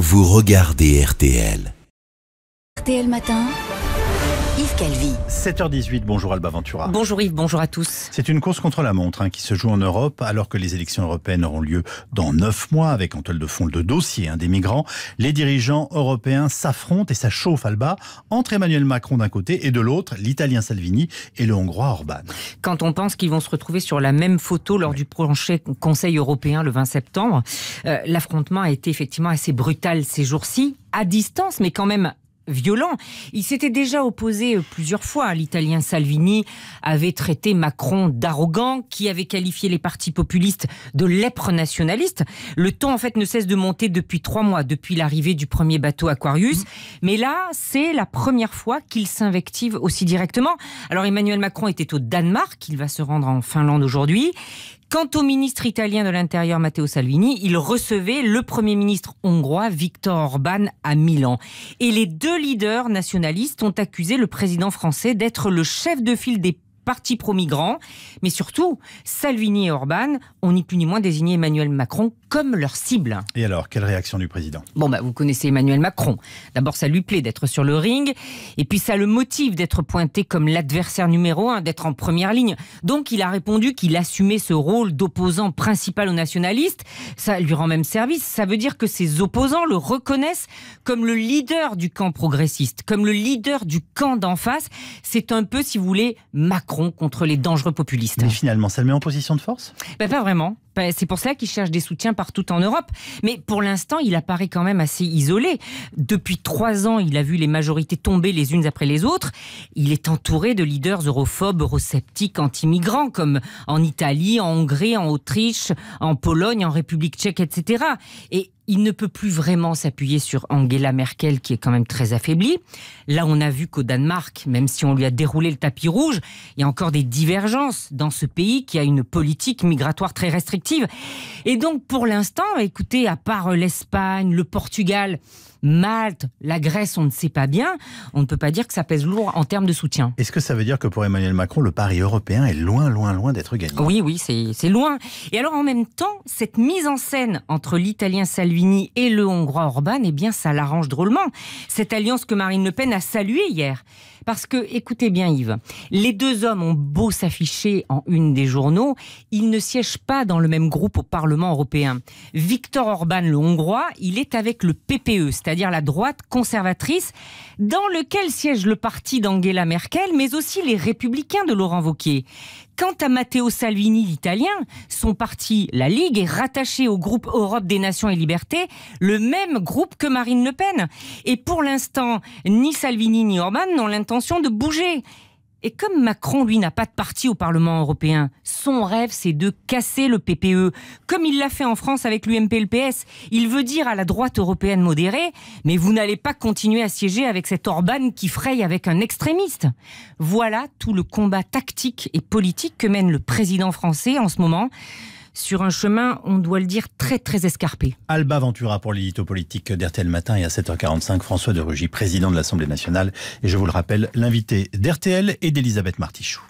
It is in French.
vous regardez RTL. RTL Matin Yves Calvi. 7h18, bonjour Alba Ventura. Bonjour Yves, bonjour à tous. C'est une course contre la montre hein, qui se joue en Europe alors que les élections européennes auront lieu dans 9 mois avec en toile de fond le dossier hein, des migrants. Les dirigeants européens s'affrontent et ça chauffe Alba entre Emmanuel Macron d'un côté et de l'autre l'Italien Salvini et le Hongrois Orban. Quand on pense qu'ils vont se retrouver sur la même photo lors du prochain Conseil européen le 20 septembre, euh, l'affrontement a été effectivement assez brutal ces jours-ci à distance, mais quand même violent. Il s'était déjà opposé euh, plusieurs fois. L'Italien Salvini avait traité Macron d'arrogant, qui avait qualifié les partis populistes de lèpre nationaliste. Le ton, en fait, ne cesse de monter depuis trois mois, depuis l'arrivée du premier bateau Aquarius. Mmh. Mais là, c'est la première fois qu'il s'invective aussi directement. Alors Emmanuel Macron était au Danemark, il va se rendre en Finlande aujourd'hui. Quant au ministre italien de l'Intérieur, Matteo Salvini, il recevait le Premier ministre hongrois, Viktor Orban, à Milan. Et les deux leaders nationalistes ont accusé le président français d'être le chef de file des parti pro-migrant. Mais surtout, Salvini et Orban ont ni plus ni moins désigné Emmanuel Macron comme leur cible. Et alors, quelle réaction du président Bon, bah, vous connaissez Emmanuel Macron. D'abord, ça lui plaît d'être sur le ring. Et puis, ça le motive d'être pointé comme l'adversaire numéro un, d'être en première ligne. Donc, il a répondu qu'il assumait ce rôle d'opposant principal aux nationalistes. Ça lui rend même service. Ça veut dire que ses opposants le reconnaissent comme le leader du camp progressiste, comme le leader du camp d'en face. C'est un peu, si vous voulez, Macron contre les dangereux populistes. Mais finalement, ça le met en position de force ben, Pas vraiment. Ben, c'est pour cela qu'il cherche des soutiens partout en Europe. Mais pour l'instant, il apparaît quand même assez isolé. Depuis trois ans, il a vu les majorités tomber les unes après les autres. Il est entouré de leaders europhobes, eurosceptiques, anti-migrants, comme en Italie, en Hongrie, en Autriche, en Pologne, en République tchèque, etc. Et il ne peut plus vraiment s'appuyer sur Angela Merkel, qui est quand même très affaiblie. Là, on a vu qu'au Danemark, même si on lui a déroulé le tapis rouge, il y a encore des divergences dans ce pays qui a une politique migratoire très restrictive. Et donc pour l'instant, écoutez, à part euh, l'Espagne, le Portugal, Malte, la Grèce, on ne sait pas bien, on ne peut pas dire que ça pèse lourd en termes de soutien. Est-ce que ça veut dire que pour Emmanuel Macron, le pari européen est loin, loin, loin d'être gagné Oui, oui, c'est loin. Et alors en même temps, cette mise en scène entre l'Italien Salvini et le Hongrois Orban, eh bien ça l'arrange drôlement. Cette alliance que Marine Le Pen a saluée hier. Parce que, écoutez bien Yves, les deux hommes ont beau s'afficher en une des journaux, ils ne siègent pas dans le même groupe au Parlement européen. Victor Orban, le Hongrois, il est avec le PPE, c'est-à-dire la droite conservatrice, dans lequel siège le parti d'Angela Merkel, mais aussi les républicains de Laurent Wauquiez. Quant à Matteo Salvini, l'italien, son parti, la Ligue, est rattaché au groupe Europe des Nations et Libertés, le même groupe que Marine Le Pen. Et pour l'instant, ni Salvini ni Orban n'ont l'intention de bouger. Et comme Macron, lui, n'a pas de parti au Parlement européen, son rêve, c'est de casser le PPE, comme il l'a fait en France avec l'UMP et le PS. Il veut dire à la droite européenne modérée, mais vous n'allez pas continuer à siéger avec cet Orban qui fraye avec un extrémiste. Voilà tout le combat tactique et politique que mène le président français en ce moment sur un chemin, on doit le dire, très très escarpé. Alba Ventura pour l'édito politique d'RTL Matin et à 7h45, François de Rugy, président de l'Assemblée nationale. Et je vous le rappelle, l'invité d'RTL et d'Elisabeth Martichoux.